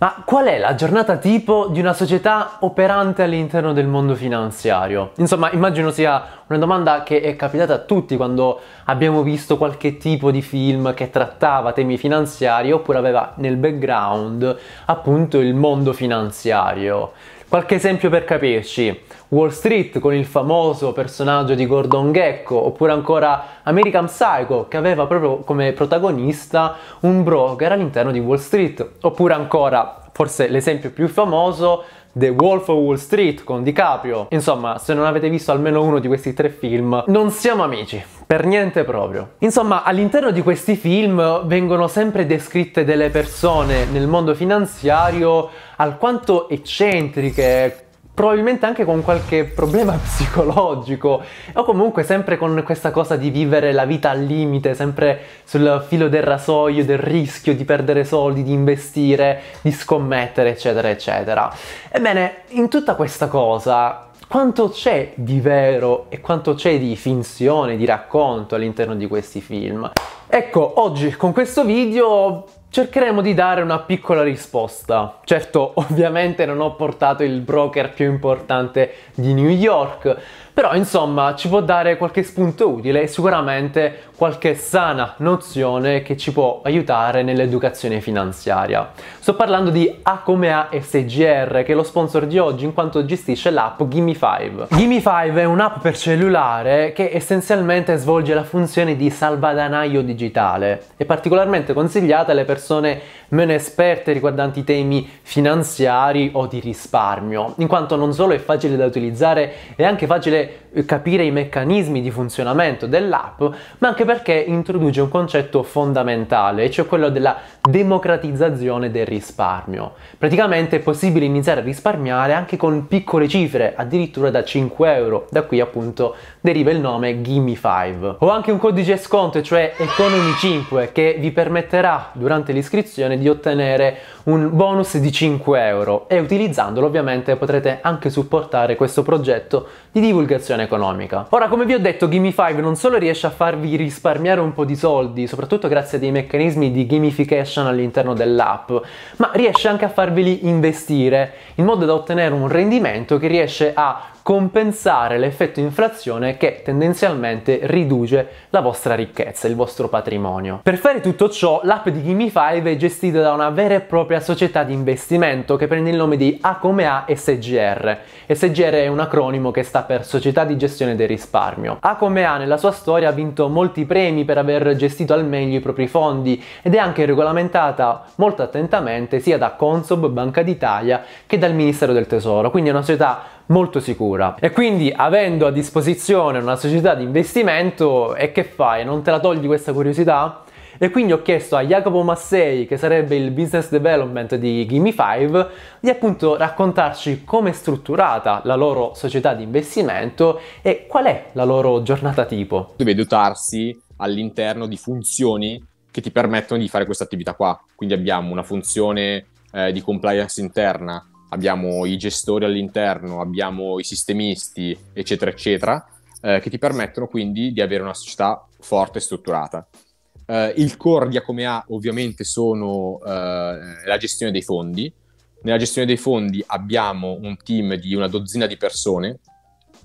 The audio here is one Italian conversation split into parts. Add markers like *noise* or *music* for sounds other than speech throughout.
Ma qual è la giornata tipo di una società operante all'interno del mondo finanziario? Insomma, immagino sia una domanda che è capitata a tutti quando abbiamo visto qualche tipo di film che trattava temi finanziari oppure aveva nel background appunto il mondo finanziario. Qualche esempio per capirci. Wall Street con il famoso personaggio di Gordon Gecko, oppure ancora American Psycho che aveva proprio come protagonista un broker all'interno di Wall Street, oppure ancora, forse l'esempio più famoso, The Wolf of Wall Street con DiCaprio. Insomma, se non avete visto almeno uno di questi tre film, non siamo amici, per niente proprio. Insomma, all'interno di questi film vengono sempre descritte delle persone nel mondo finanziario alquanto eccentriche, probabilmente anche con qualche problema *laughs* psicologico o comunque sempre con questa cosa di vivere la vita al limite, sempre sul filo del rasoio, del rischio di perdere soldi, di investire, di scommettere, eccetera, eccetera. Ebbene, in tutta questa cosa quanto c'è di vero e quanto c'è di finzione, di racconto all'interno di questi film. Ecco, oggi con questo video cercheremo di dare una piccola risposta. Certo, *laughs* ovviamente non ho portato il broker più importante di New York, però insomma ci può dare qualche spunto utile e sicuramente qualche sana nozione che ci può aiutare nell'educazione finanziaria. Sto parlando di A come A SGR che è lo sponsor di oggi in quanto gestisce l'app Gimme 5. Gimme 5 è un'app per cellulare che essenzialmente svolge la funzione di salvadanaio digitale. È particolarmente consigliata alle persone meno esperte riguardanti temi finanziari o di risparmio, in quanto non solo è facile da utilizzare, è anche facile eh, capire i meccanismi di funzionamento dell'app, ma anche per perché introduce un concetto fondamentale, cioè quello della democratizzazione del risparmio. Praticamente è possibile iniziare a risparmiare anche con piccole cifre, addirittura da 5 euro, da qui appunto deriva il nome Gimme 5. Ho anche un codice sconto, cioè Economy 5, che vi permetterà durante l'iscrizione di ottenere un bonus di 5 euro e utilizzandolo ovviamente potrete anche supportare questo progetto di divulgazione economica. Ora, come vi ho detto, Gimme 5 non solo riesce a farvi risparmiare un po' di soldi, soprattutto grazie a dei meccanismi di gamification all'interno dell'app, ma riesce anche a farveli investire in modo da ottenere un rendimento che riesce a compensare l'effetto inflazione che tendenzialmente riduce la vostra ricchezza, il vostro patrimonio. Per fare tutto ciò, l'app di Gimme5 è gestita da una vera e propria società di investimento che prende il nome di A come A SGR. SGR è un acronimo che sta per Società di Gestione del Risparmio. A come A nella sua storia ha vinto molti premi per aver gestito al meglio i propri fondi ed è anche regolamentata molto attentamente sia da Consob, Banca d'Italia che dal Ministero del Tesoro, quindi è una società molto sicura. E quindi avendo a disposizione una società di investimento, e che fai? Non te la togli questa curiosità? E quindi ho chiesto a Jacopo Massei, che sarebbe il business development di Gimme 5, di appunto raccontarci come è strutturata la loro società di investimento e qual è la loro giornata tipo. Deve dotarsi all'interno di funzioni che ti permettono di fare questa attività qua. Quindi abbiamo una funzione eh, di compliance interna, abbiamo i gestori all'interno, abbiamo i sistemisti, eccetera, eccetera, eh, che ti permettono quindi di avere una società forte e strutturata. Eh, il core di Acome A ovviamente sono eh, la gestione dei fondi. Nella gestione dei fondi abbiamo un team di una dozzina di persone,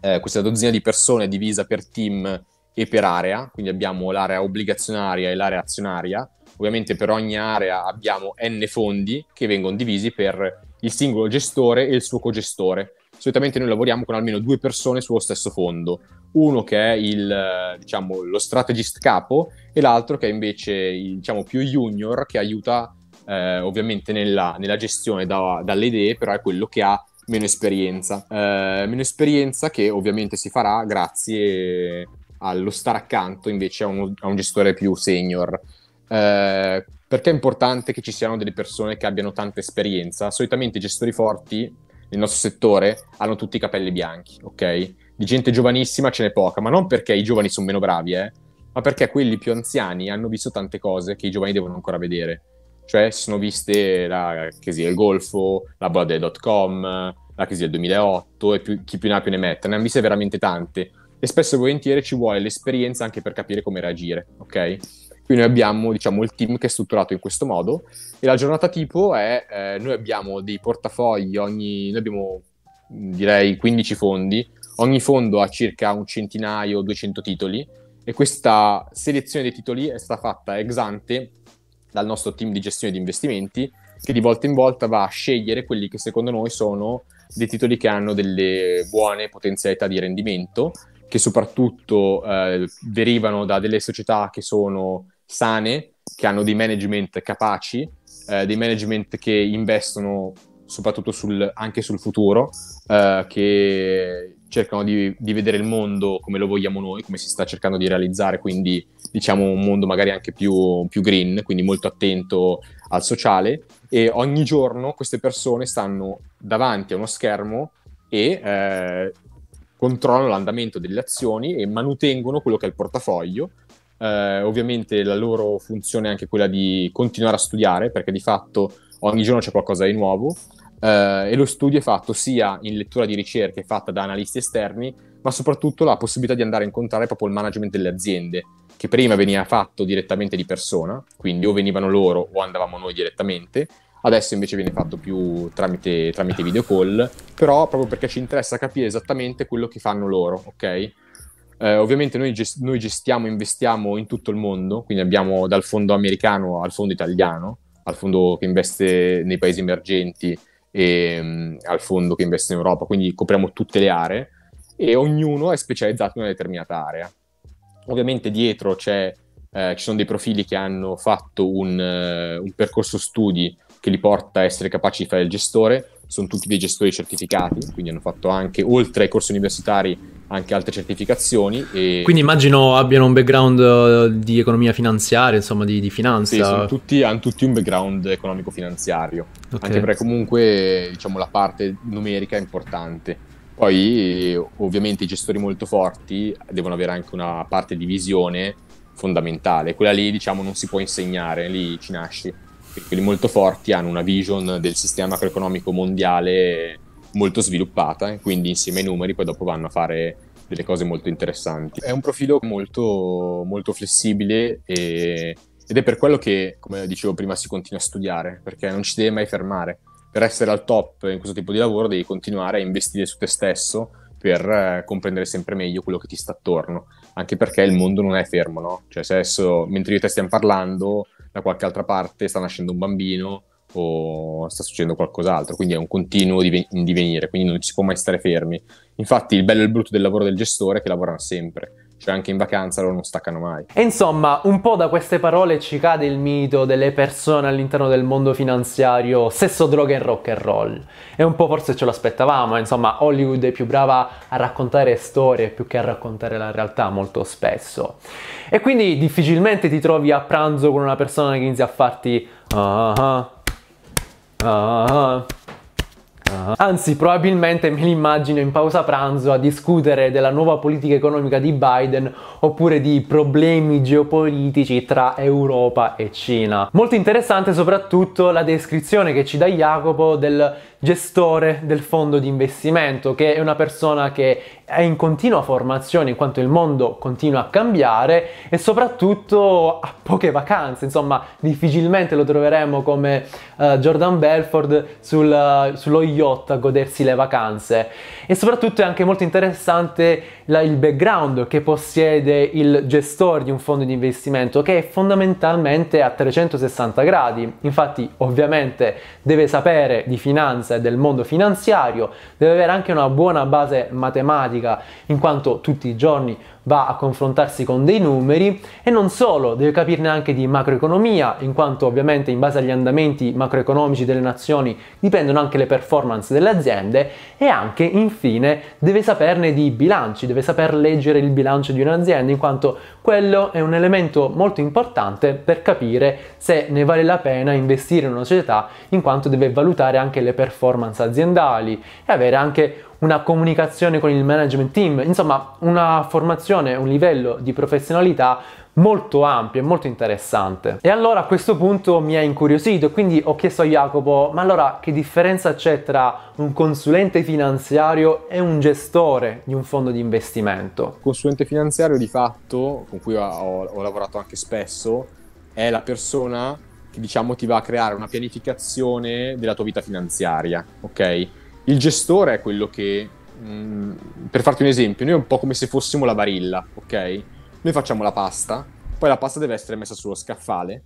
eh, questa dozzina di persone è divisa per team e per area, quindi abbiamo l'area obbligazionaria e l'area azionaria, Ovviamente per ogni area abbiamo n fondi che vengono divisi per il singolo gestore e il suo cogestore. Solitamente noi lavoriamo con almeno due persone sullo stesso fondo, uno che è il, diciamo, lo strategist capo e l'altro che è invece il diciamo, più junior che aiuta eh, ovviamente nella, nella gestione da, dalle idee, però è quello che ha meno esperienza. Eh, meno esperienza che ovviamente si farà grazie allo stare accanto invece a, uno, a un gestore più senior. Eh, perché è importante che ci siano delle persone che abbiano tanta esperienza? Solitamente i gestori forti nel nostro settore hanno tutti i capelli bianchi, ok? Di gente giovanissima ce n'è poca, ma non perché i giovani sono meno bravi, eh, ma perché quelli più anziani hanno visto tante cose che i giovani devono ancora vedere. Cioè, sono viste la crisi del Golfo, la bolla delle.com, la crisi del 2008 e più, chi più ne ha più ne mette. Ne hanno viste veramente tante e spesso e volentieri ci vuole l'esperienza anche per capire come reagire, ok? Quindi noi abbiamo diciamo, il team che è strutturato in questo modo e la giornata tipo è, eh, noi abbiamo dei portafogli, ogni, noi abbiamo mm, direi 15 fondi, ogni fondo ha circa un centinaio, 200 titoli e questa selezione dei titoli è stata fatta ex ante dal nostro team di gestione di investimenti che di volta in volta va a scegliere quelli che secondo noi sono dei titoli che hanno delle buone potenzialità di rendimento, che soprattutto eh, derivano da delle società che sono sane, che hanno dei management capaci, eh, dei management che investono soprattutto sul, anche sul futuro, eh, che cercano di, di, vedere il mondo come lo vogliamo noi, come si sta cercando di realizzare, quindi diciamo un mondo magari anche più, più green, quindi molto attento al sociale e ogni giorno queste persone stanno davanti a uno schermo e eh, controllano l'andamento delle azioni e manutengono quello che è il portafoglio eh, ovviamente la loro funzione è anche quella di continuare a studiare, perché di fatto ogni giorno c'è qualcosa di nuovo. Eh, e lo studio è fatto sia in lettura di ricerche fatta da analisti esterni, ma soprattutto la possibilità di andare a incontrare proprio il management delle aziende, che prima veniva fatto direttamente di persona, quindi o venivano loro o andavamo noi direttamente, adesso invece viene fatto più tramite, tramite video call, però proprio perché ci interessa capire esattamente quello che fanno loro, ok? Eh, ovviamente noi, gest- noi, gestiamo, investiamo in tutto il mondo, quindi abbiamo dal fondo americano al fondo italiano, al fondo che investe nei paesi emergenti e um, al fondo che investe in Europa, quindi copriamo tutte le aree e ognuno è specializzato in una determinata area. Ovviamente dietro eh, ci sono dei profili che hanno fatto un, uh, un percorso studi che li porta a essere capaci di fare il gestore, sono tutti dei gestori certificati, quindi hanno fatto anche, oltre ai corsi universitari, anche altre certificazioni. E... Quindi immagino abbiano un background eh, di economia finanziaria, insomma di, di finanza. Sì, tutti, hanno tutti un background economico-finanziario, okay. anche perché comunque diciamo, la parte numerica è importante. Poi ovviamente i gestori molto forti devono avere anche una parte di visione fondamentale, quella lì diciamo non si può insegnare, lì ci nasci quelli molto forti hanno una vision del sistema macroeconomico mondiale molto sviluppata quindi insieme ai numeri poi dopo vanno a fare delle cose molto interessanti. È un profilo molto, molto flessibile e, ed è per quello che, come dicevo prima, si continua a studiare, perché non ci deve mai fermare. Per essere al top in questo tipo di lavoro devi continuare a investire su te stesso per eh, comprendere sempre meglio quello che ti sta attorno, anche perché il mondo non è fermo, no? Cioè se adesso, mentre io e te stiamo parlando, da qualche altra parte sta nascendo un bambino o sta succedendo qualcos'altro, quindi è un continuo diven- in divenire, quindi non ci si può mai stare fermi. Infatti il bello e il brutto del lavoro del gestore è che lavorano sempre, cioè anche in vacanza loro non staccano mai. E insomma, un po' da queste parole ci cade il mito delle persone all'interno del mondo finanziario, sesso, droga e rock and roll. E un po' forse ce l'aspettavamo, eh. insomma, Hollywood è più brava a raccontare storie più che a raccontare la realtà molto spesso. E quindi difficilmente ti trovi a pranzo con una persona che inizia a farti ah ah ah ah, ah, ah, ah". Anzi, probabilmente me li immagino in pausa pranzo a discutere della nuova politica economica di Biden oppure di problemi geopolitici tra Europa e Cina. Molto interessante soprattutto la descrizione che ci dà Jacopo del gestore del fondo di investimento, che è una persona che è in continua formazione in quanto il mondo continua a cambiare e soprattutto ha poche vacanze, insomma difficilmente lo troveremo come uh, Jordan Belford sul, uh, sullo yacht a godersi le vacanze e soprattutto è anche molto interessante la, il background che possiede il gestore di un fondo di investimento che è fondamentalmente a 360 gradi, infatti ovviamente deve sapere di finanza e del mondo finanziario, deve avere anche una buona base matematica, in quanto tutti i giorni va a confrontarsi con dei numeri e non solo, deve capirne anche di macroeconomia, in quanto ovviamente in base agli andamenti macroeconomici delle nazioni dipendono anche le performance delle aziende e anche infine deve saperne di bilanci, deve saper leggere il bilancio di un'azienda, in quanto quello è un elemento molto importante per capire se ne vale la pena investire in una società, in quanto deve valutare anche le performance aziendali e avere anche una comunicazione con il management team, insomma una formazione, un livello di professionalità molto ampio e molto interessante. E allora a questo punto mi ha incuriosito, e quindi ho chiesto a Jacopo, ma allora che differenza c'è tra un consulente finanziario e un gestore di un fondo di investimento? Il consulente finanziario di fatto, con cui ho, ho lavorato anche spesso, è la persona che diciamo ti va a creare una pianificazione della tua vita finanziaria, ok? Il gestore è quello che, mh, mm, per farti un esempio, noi è un po' come se fossimo la varilla, ok? Noi facciamo la pasta, poi la pasta deve essere messa sullo scaffale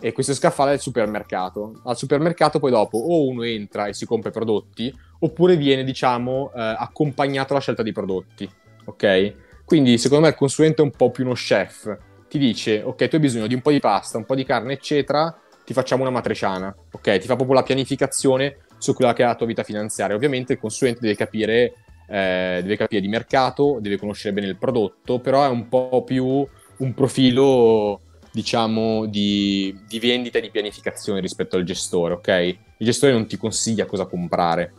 e questo scaffale è il supermercato. Al supermercato poi dopo o uno entra e si compra i prodotti oppure viene, diciamo, eh, accompagnato alla scelta dei prodotti, ok? Quindi secondo me il consulente è un po' più uno chef. Ti dice, ok, tu hai bisogno di un po' di pasta, un po' di carne, eccetera, ti facciamo una matriciana, ok? Ti fa proprio la pianificazione su quella che è la tua vita finanziaria. Ovviamente il consulente deve capire, eh, deve capire di mercato, deve conoscere bene il prodotto, però è un po' più un profilo, diciamo, di, di vendita e di pianificazione rispetto al gestore, ok? Il gestore non ti consiglia cosa comprare,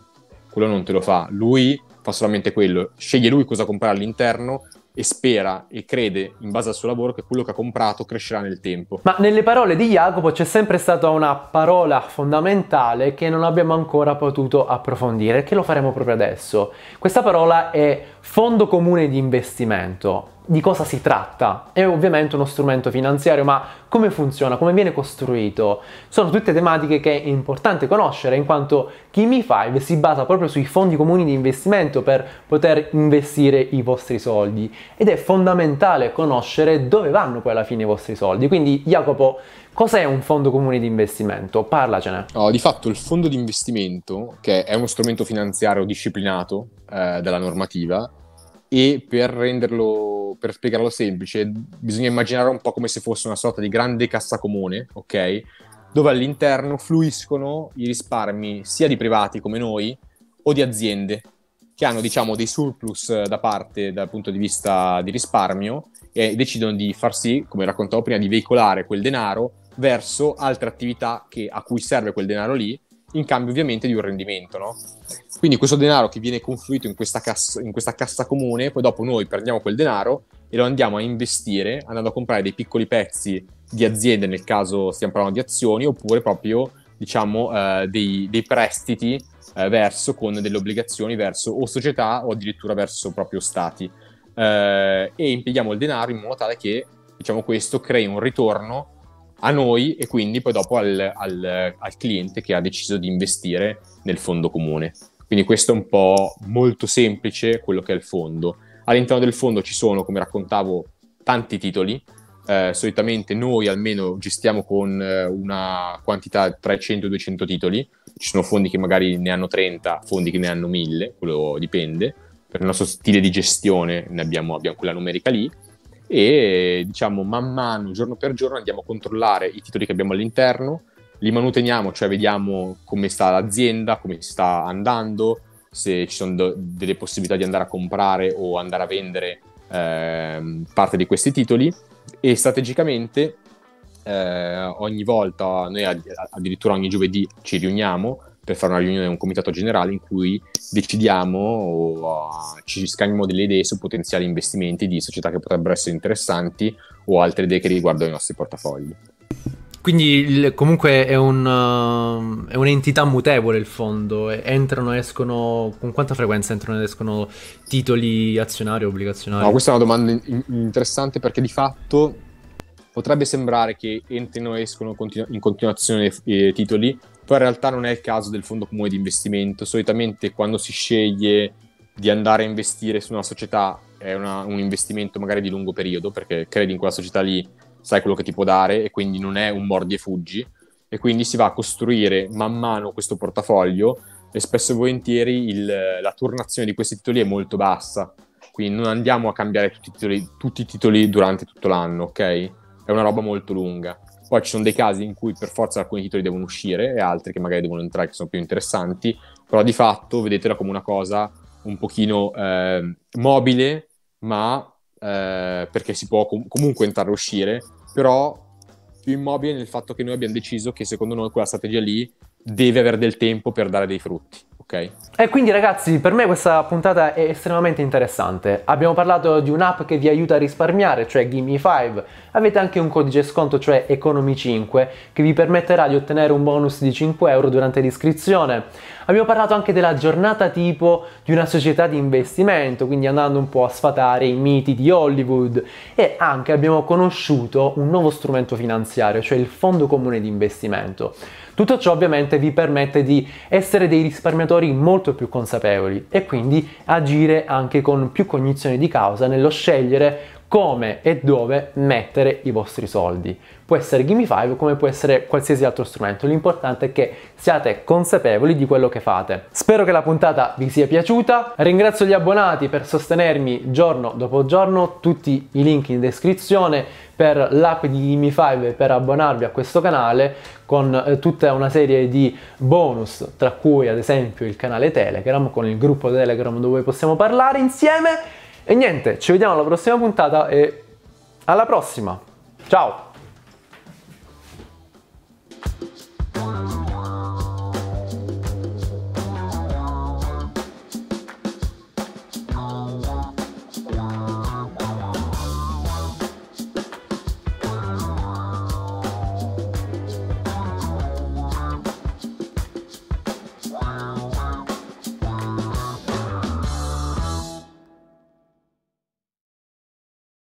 quello non te lo fa, lui fa solamente quello, sceglie lui cosa comprare all'interno, e spera e crede in base al suo lavoro che quello che ha comprato crescerà nel tempo. Ma nelle parole di Jacopo c'è sempre stata una parola fondamentale che non abbiamo ancora potuto approfondire, che lo faremo proprio adesso. Questa parola è Fondo comune di investimento. Di cosa si tratta? È ovviamente uno strumento finanziario, ma come funziona? Come viene costruito? Sono tutte tematiche che è importante conoscere in quanto Kimi 5 si basa proprio sui fondi comuni di investimento per poter investire i vostri soldi ed è fondamentale conoscere dove vanno poi alla fine i vostri soldi. Quindi Jacopo Cos'è un fondo comune di investimento? Parlacene. No, di fatto il fondo di investimento, che è uno strumento finanziario disciplinato eh, dalla normativa, e per renderlo, per spiegarlo semplice, bisogna immaginare un po' come se fosse una sorta di grande cassa comune, ok? Dove all'interno fluiscono i risparmi sia di privati come noi o di aziende che hanno diciamo dei surplus eh, da parte dal punto di vista di risparmio e decidono di far sì, come raccontavo prima, di veicolare quel denaro verso altre attività che, a cui serve quel denaro lì, in cambio ovviamente di un rendimento, no? Quindi questo denaro che viene confluito in questa, cassa, in questa cassa comune, poi dopo noi prendiamo quel denaro e lo andiamo a investire andando a comprare dei piccoli pezzi di aziende, nel caso stiamo parlando di azioni, oppure proprio diciamo, eh, dei, dei, prestiti eh, verso, con delle obbligazioni verso o società o addirittura verso proprio stati. Eh, e impieghiamo il denaro in modo tale che diciamo, questo crei un ritorno a noi e quindi poi dopo al, al, al cliente che ha deciso di investire nel fondo comune. Quindi questo è un po' molto semplice quello che è il fondo. All'interno del fondo ci sono, come raccontavo, tanti titoli. Eh, solitamente noi almeno gestiamo con eh, una quantità tra i 100 e 200 titoli. Ci sono fondi che magari ne hanno 30, fondi che ne hanno 1000, quello dipende. Per il nostro stile di gestione abbiamo, abbiamo quella numerica lì e diciamo man mano, giorno per giorno, andiamo a controllare i titoli che abbiamo all'interno, li manuteniamo, cioè vediamo come sta l'azienda, come sta andando, se ci sono do- delle possibilità di andare a comprare o andare a vendere eh, parte di questi titoli e strategicamente eh, ogni volta, noi addirittura ogni giovedì ci riuniamo per fare una riunione, un comitato generale in cui decidiamo o uh, ci scambiamo delle idee su potenziali investimenti di società che potrebbero essere interessanti o altre idee che riguardano i nostri portafogli. Quindi il, comunque è, un, uh, è, un'entità mutevole il fondo, entrano e escono, con quanta frequenza entrano ed escono titoli azionari o obbligazionari? No, questa è una domanda in- interessante perché di fatto potrebbe sembrare che entrino e escono continu- in continuazione eh, titoli, poi in realtà non è il caso del fondo comune di investimento. Solitamente quando si sceglie di andare a investire su una società è una, un investimento magari di lungo periodo, perché credi in quella società lì, sai quello che ti può dare e quindi non è un mordi e fuggi. E quindi si va a costruire man mano questo portafoglio e spesso e volentieri il, la turnazione di questi titoli è molto bassa. Quindi non andiamo a cambiare tutti i titoli, tutti i titoli durante tutto l'anno, ok? È una roba molto lunga. Poi ci sono dei casi in cui per forza alcuni titoli devono uscire e altri che magari devono entrare che sono più interessanti, però di fatto vedetela come una cosa un pochino eh, mobile, ma eh, perché si può com- comunque entrare e uscire, però più immobile nel fatto che noi abbiamo deciso che secondo noi quella strategia lì deve avere del tempo per dare dei frutti Okay. E quindi ragazzi, per me questa puntata è estremamente interessante. Abbiamo parlato di un'app che vi aiuta a risparmiare, cioè Gimme 5. Avete anche un codice sconto, cioè Economy5, che vi permetterà di ottenere un bonus di 5 euro durante l'iscrizione. Abbiamo parlato anche della giornata tipo di una società di investimento, quindi andando un po' a sfatare i miti di Hollywood. E anche abbiamo conosciuto un nuovo strumento finanziario, cioè il Fondo Comune di Investimento. Tutto ciò ovviamente vi permette di essere dei risparmiatori molto più consapevoli e quindi agire anche con più cognizione di causa nello scegliere come e dove mettere i vostri soldi. Può essere Gimme5 come può essere qualsiasi altro strumento, l'importante è che siate consapevoli di quello che fate. Spero che la puntata vi sia piaciuta, ringrazio gli abbonati per sostenermi giorno dopo giorno, tutti i link in descrizione per l'app di Gimme5 per abbonarvi a questo canale con eh, tutta una serie di bonus, tra cui ad esempio il canale Telegram con il gruppo Telegram dove possiamo parlare insieme e niente, ci vediamo alla prossima puntata e alla prossima. Ciao!